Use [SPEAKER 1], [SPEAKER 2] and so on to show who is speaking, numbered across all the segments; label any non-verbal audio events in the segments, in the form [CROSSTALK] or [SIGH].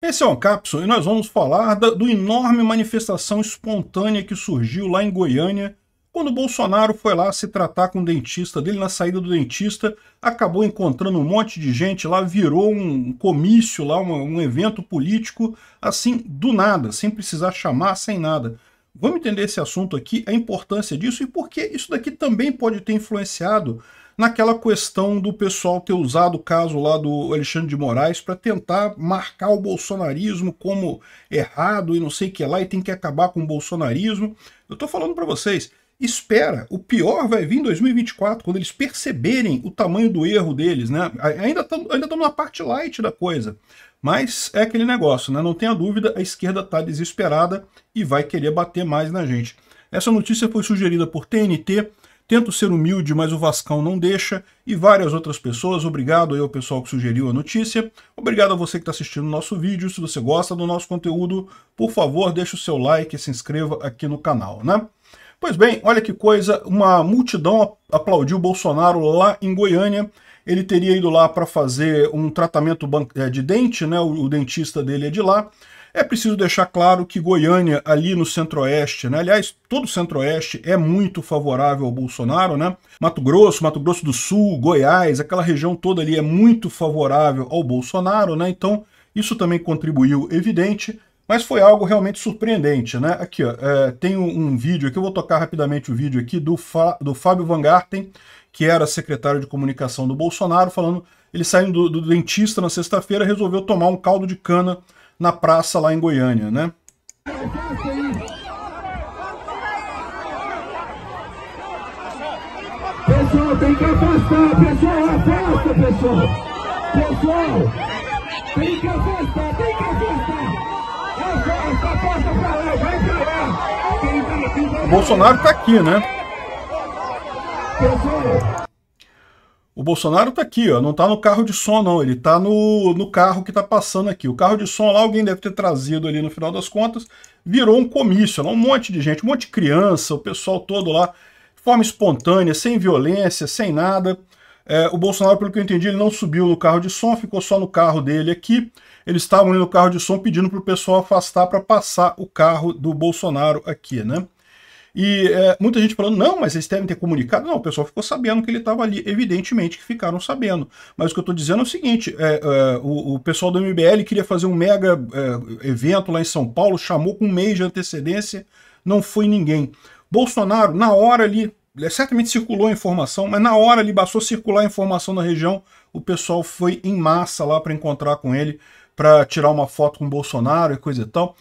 [SPEAKER 1] Esse é o Capson e nós vamos falar da do enorme manifestação espontânea que surgiu lá em Goiânia quando Bolsonaro foi lá se tratar com o dentista dele na saída do dentista, acabou encontrando um monte de gente lá, virou um comício lá, um evento político, assim, do nada, sem precisar chamar, sem nada. Vamos entender esse assunto aqui, a importância disso e por que isso daqui também pode ter influenciado naquela questão do pessoal ter usado o caso lá do Alexandre de Moraes para tentar marcar o bolsonarismo como errado e não sei o que lá, e tem que acabar com o bolsonarismo. Eu estou falando para vocês, espera, o pior vai vir em 2024, quando eles perceberem o tamanho do erro deles, né? Ainda estamos ainda na parte light da coisa. Mas é aquele negócio, né? Não tenha dúvida, a esquerda está desesperada e vai querer bater mais na gente. Essa notícia foi sugerida por TNT, Tento ser humilde, mas o Vascão não deixa. E várias outras pessoas. Obrigado aí ao pessoal que sugeriu a notícia. Obrigado a você que está assistindo o nosso vídeo. Se você gosta do nosso conteúdo, por favor, deixe o seu like e se inscreva aqui no canal, né? Pois bem, olha que coisa, uma multidão aplaudiu Bolsonaro lá em Goiânia. Ele teria ido lá para fazer um tratamento eh, de dente, né? O dentista dele é de lá. É preciso deixar claro que Goiânia, ali no centro-oeste, né? aliás, todo o centro-oeste é muito favorável ao Bolsonaro, né? Mato Grosso, Mato Grosso do Sul, Goiás, aquela região toda ali é muito favorável ao Bolsonaro, né? Então, isso também contribuiu, evidente, mas foi algo realmente surpreendente, né? Aqui, ó, é, tem um, vídeo aqui, eu vou tocar rapidamente o vídeo aqui do, Fa, do Fábio Van Garten, que era secretário de comunicação do Bolsonaro, falando, ele saindo do, do dentista na sexta-feira, resolveu tomar um caldo de cana na praça lá em Goiânia, né? Pessoal, tem que afastar, pessoal, afasta, pessoal.
[SPEAKER 2] Pessoal,
[SPEAKER 1] tem que afastar, tem que afastar. Afasta, afasta pra lá, vai pra lá. Quem tá aqui, O Bolsonaro tá aqui, né? Pessoal, o Bolsonaro tá aqui, ó, não tá no carro de som, não. Ele tá no, no carro que tá passando aqui. O carro de som lá alguém deve ter trazido ali no final das contas. Virou um comício, lá, um monte de gente, um monte de criança, o pessoal todo lá, de forma espontânea, sem violência, sem nada. É, o Bolsonaro, pelo que eu entendi, ele não subiu no carro de som, ficou só no carro dele aqui. Eles estavam ali no carro de som pedindo pro pessoal afastar para passar o carro do Bolsonaro aqui, né? E é, muita gente falando, não, mas eles devem ter comunicado. Não, o pessoal ficou sabendo que ele estava ali. Evidentemente que ficaram sabendo. Mas o que eu estou dizendo é o seguinte: é, é, o, o, pessoal do MBL queria fazer um mega é, evento lá em São Paulo, chamou com um mês de antecedência, não foi ninguém. Bolsonaro, na hora ali, é, certamente circulou a informação, mas na hora ali passou a circular a informação na região, o pessoal foi em massa lá para encontrar com ele, para tirar uma foto com o Bolsonaro e coisa e tal.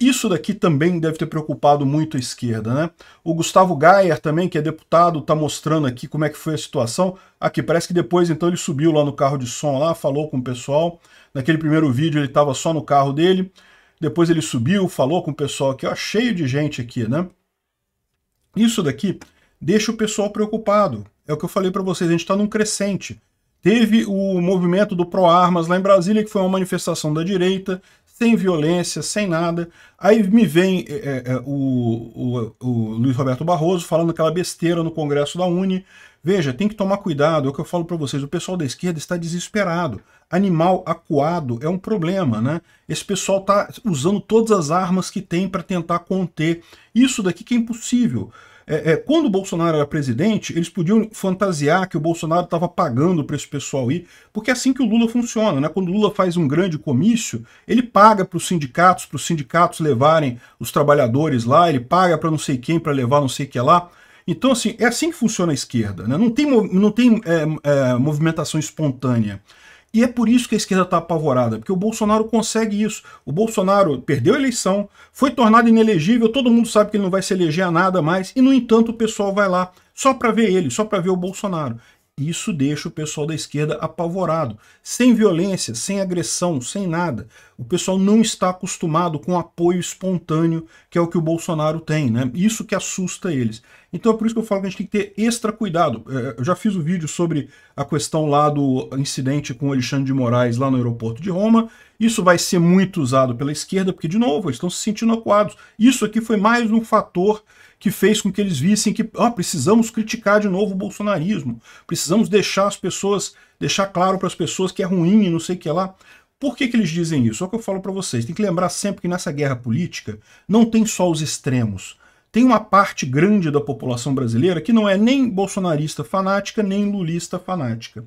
[SPEAKER 1] Isso daqui também deve ter preocupado muito a esquerda, né? O Gustavo Gayer também, que é deputado, está mostrando aqui como é que foi a situação. Aqui, parece que depois, então, ele subiu lá no carro de som, lá, falou com o pessoal. Naquele primeiro vídeo ele estava só no carro dele. Depois ele subiu, falou com o pessoal aqui, ó, cheio de gente aqui, né? Isso daqui deixa o pessoal preocupado. É o que eu falei para vocês, a gente está num crescente. Teve o movimento do Pro Armas lá em Brasília, que foi uma manifestação da direita sem violência, sem nada. Aí me vem é, é, é, o, o, o Luiz Roberto Barroso falando aquela besteira no Congresso da Uni. Veja, tem que tomar cuidado, é o que eu falo para vocês, o pessoal da esquerda está desesperado. Animal acuado é um problema, né? Esse pessoal está usando todas as armas que tem para tentar conter. Isso daqui que é impossível. É, é, quando o Bolsonaro era presidente, eles podiam fantasiar que o Bolsonaro estava pagando para esse pessoal ir, porque é assim que o Lula funciona. Né? Quando o Lula faz um grande comício, ele paga para os sindicatos, para os sindicatos levarem os trabalhadores lá, ele paga para não sei quem para levar não sei o que lá. Então, assim, é assim que funciona a esquerda. Né? Não tem, não tem é, é movimentação espontânea. E é por isso que a esquerda está apavorada, porque o Bolsonaro consegue isso. O Bolsonaro perdeu a eleição, foi tornado inelegível, todo mundo sabe que ele não vai se eleger a nada mais, e no entanto o pessoal vai lá só para ver ele, só para ver o Bolsonaro. Isso deixa o pessoal da esquerda apavorado. Sem violência, sem agressão, sem nada. O pessoal não está acostumado com apoio espontâneo, que é o que o Bolsonaro tem, né? Isso que assusta eles. Então é por isso que eu falo que a gente tem que ter extra cuidado. É, eu já fiz o um vídeo sobre a questão lá do incidente com o Alexandre de Moraes lá no aeroporto de Roma. Isso vai ser muito usado pela esquerda, porque, de novo, eles estão se sentindo acuados. Isso aqui foi mais um fator que fez com que eles vissem que ah, precisamos criticar de novo o bolsonarismo, precisamos deixar as pessoas, deixar claro para as pessoas que é ruim e não sei o que lá. Por que, que eles dizem isso? É o que eu falo para vocês. Tem que lembrar sempre que nessa guerra política não tem só os extremos tem uma parte grande da população brasileira que não é nem bolsonarista fanática, nem lulista fanática.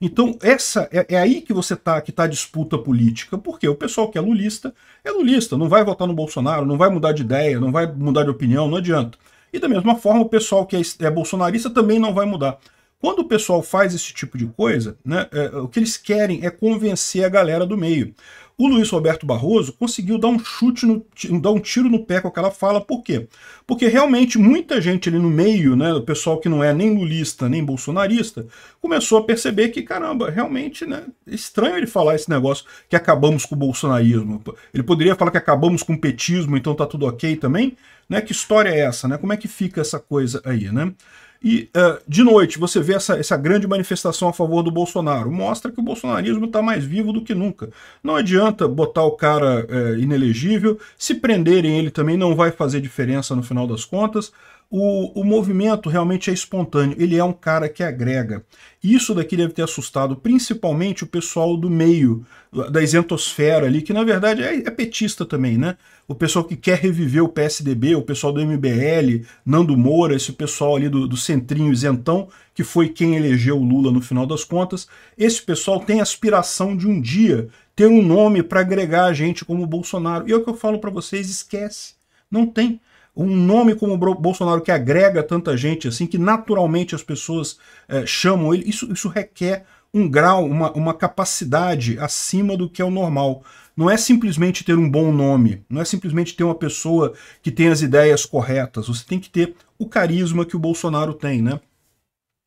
[SPEAKER 1] Então, essa é, é aí que você tá, que está a disputa política, porque o pessoal que é lulista é lulista, não vai votar no Bolsonaro, não vai mudar de ideia, não vai mudar de opinião, não adianta. E da mesma forma, o pessoal que é, é bolsonarista também não vai mudar. Quando o pessoal faz esse tipo de coisa, né, é, o que eles querem é convencer a galera do meio. O Luiz Roberto Barroso conseguiu dar um chute, no, dar um tiro no pé com aquela fala, por quê? Porque realmente muita gente ali no meio, né, o pessoal que não é nem lulista, nem bolsonarista, começou a perceber que, caramba, realmente, né, é estranho ele falar esse negócio que acabamos com o bolsonarismo. Ele poderia falar que acabamos com o petismo, então tá tudo ok também, né? Que história é essa, né? Como é que fica essa coisa aí, né? E uh, de noite você vê essa, essa grande manifestação a favor do Bolsonaro. Mostra que o bolsonarismo está mais vivo do que nunca. Não adianta botar o cara uh, inelegível, se prenderem ele também não vai fazer diferença no final das contas o, o movimento realmente é espontâneo, ele é um cara que agrega. Isso daqui deve ter assustado principalmente o pessoal do meio, da isentosfera ali, que na verdade é, é petista também, né? O pessoal que quer reviver o PSDB, o pessoal do MBL, Nando Moura, esse pessoal ali do, do centrinho isentão, que foi quem elegeu o Lula no final das contas, esse pessoal tem aspiração de um dia ter um nome para agregar a gente como Bolsonaro. E é o que eu falo para vocês, esquece. Não tem um nome como o Bolsonaro que agrega tanta gente assim, que naturalmente as pessoas é, chamam ele, isso, isso requer um grau, uma, uma capacidade acima do que é o normal. Não é simplesmente ter um bom nome, não é simplesmente ter uma pessoa que tem as ideias corretas, você tem que ter o carisma que o Bolsonaro tem, né?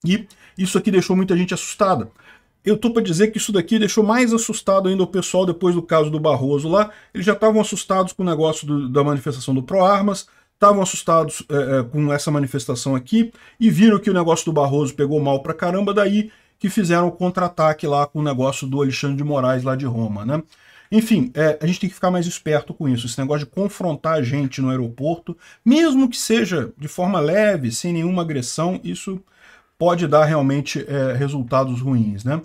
[SPEAKER 1] E isso aqui deixou muita gente assustada. Eu tô para dizer que isso daqui deixou mais assustado ainda o pessoal depois do caso do Barroso lá. Eles já estavam assustados com o negócio do, da manifestação do proarmas Armas estavam assustados é, é, com essa manifestação aqui e viram que o negócio do Barroso pegou mal pra caramba, daí que fizeram o contra-ataque lá com o negócio do Alexandre de Moraes lá de Roma, né? Enfim, é, a gente tem que ficar mais esperto com isso. Esse negócio de confrontar a gente no aeroporto, mesmo que seja de forma leve, sem nenhuma agressão, isso pode dar realmente é, resultados ruins, né?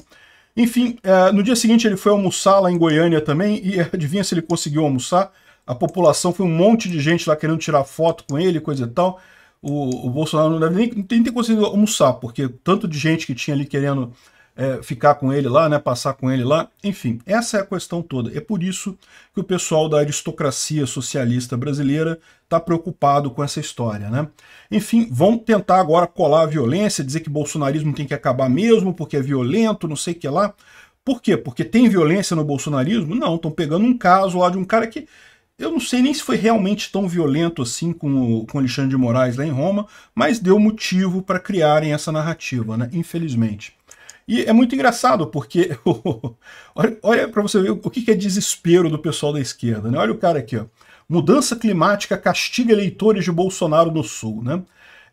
[SPEAKER 1] Enfim, é, no dia seguinte ele foi almoçar lá em Goiânia também, e [LAUGHS] adivinha se ele conseguiu almoçar? a população foi um monte de gente lá querendo tirar foto com ele, coisa e tal. O, o Bolsonaro não deve nem, nem ter conseguido almoçar, porque tanto de gente que tinha ali querendo é, ficar com ele lá, né, passar com ele lá. Enfim, essa é a questão toda. É por isso que o pessoal da aristocracia socialista brasileira está preocupado com essa história. Né? Enfim, vão tentar agora colar a violência, dizer que bolsonarismo tem que acabar mesmo, porque é violento, não sei o que lá. Por quê? Porque tem violência no bolsonarismo? Não, estão pegando um caso lá de um cara que eu não sei nem se foi realmente tão violento assim com, o, com Alexandre de Moraes lá em Roma, mas deu motivo para criarem essa narrativa, né? infelizmente. E é muito engraçado, porque [LAUGHS] olha, para você ver o que, que é desespero do pessoal da esquerda. Né? Olha o cara aqui, ó. Mudança climática castiga eleitores de Bolsonaro no Sul. Né?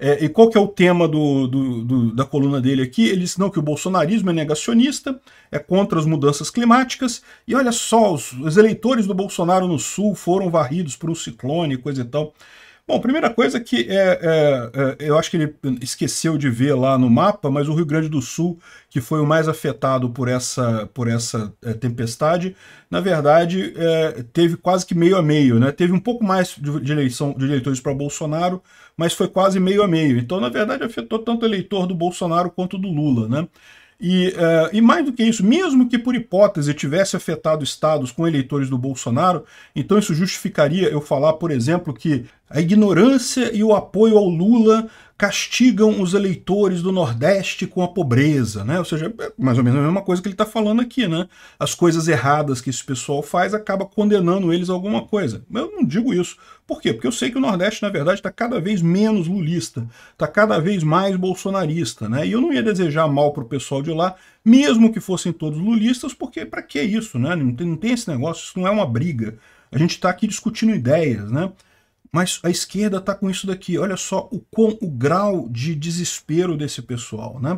[SPEAKER 1] É, e qual que é o tema do, do, do, da coluna dele aqui? Ele disse não, que o bolsonarismo é negacionista, é contra as mudanças climáticas, e olha só, os, os eleitores do Bolsonaro no Sul foram varridos por um ciclone, coisa e tal. Bom, primeira coisa que é, é, é, eu acho que ele esqueceu de ver lá no mapa, mas o Rio Grande do Sul, que foi o mais afetado por essa, por essa é, tempestade, na verdade é, teve quase que meio a meio, né? Teve um pouco mais de, eleição de eleitores para Bolsonaro, mas foi quase meio a meio. Então, na verdade, afetou tanto o eleitor do Bolsonaro quanto do Lula, né? E, uh, e, mais do que isso, mesmo que por hipótese tivesse afetado estados com eleitores do Bolsonaro, então isso justificaria eu falar, por exemplo, que a ignorância e o apoio ao Lula castigam os eleitores do Nordeste com a pobreza, né? Ou seja, é mais ou menos a mesma coisa que ele está falando aqui, né? As coisas erradas que esse pessoal faz acaba condenando eles a alguma coisa. Eu não digo isso. Por quê? Porque eu sei que o Nordeste, na verdade, está cada vez menos lulista, está cada vez mais bolsonarista, né? E eu não ia desejar mal para o pessoal de lá, mesmo que fossem todos lulistas, porque para que isso, né? Não tem, não tem esse negócio, isso não é uma briga. A gente está aqui discutindo ideias, né? Mas a esquerda está com isso daqui. Olha só o, com, o grau de desespero desse pessoal, né?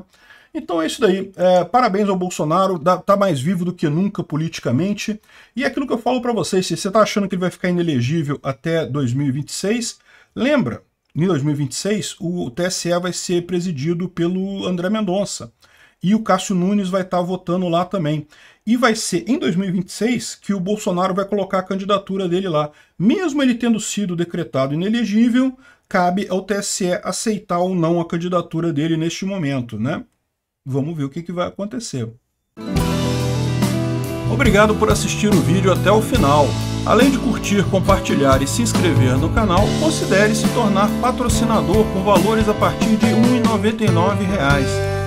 [SPEAKER 1] Então é isso daí. É, parabéns ao Bolsonaro, tá mais vivo do que nunca politicamente. E é aquilo que eu falo para vocês, se você está achando que ele vai ficar inelegível até 2026, lembra, em 2026 o TSE vai ser presidido pelo André Mendonça e o Cássio Nunes vai estar tá votando lá também. E vai ser em 2026 que o Bolsonaro vai colocar a candidatura dele lá. Mesmo ele tendo sido decretado inelegível, cabe ao TSE aceitar ou não a candidatura dele neste momento, né? Vamos ver o que, que vai acontecer. Obrigado por assistir o vídeo até o final. Além de curtir, compartilhar e se inscrever no canal, considere se tornar patrocinador com valores a partir de R$ 1,99